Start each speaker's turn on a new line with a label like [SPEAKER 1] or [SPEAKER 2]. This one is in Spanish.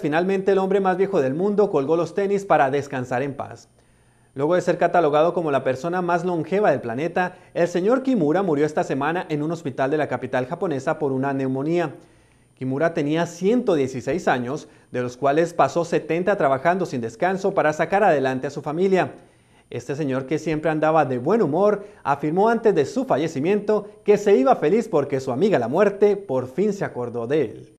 [SPEAKER 1] Finalmente, el hombre más viejo del mundo colgó los tenis para descansar en paz. Luego de ser catalogado como la persona más longeva del planeta, el señor Kimura murió esta semana en un hospital de la capital japonesa por una neumonía. Kimura tenía 116 años, de los cuales pasó 70 trabajando sin descanso para sacar adelante a su familia. Este señor que siempre andaba de buen humor afirmó antes de su fallecimiento que se iba feliz porque su amiga la muerte por fin se acordó de él.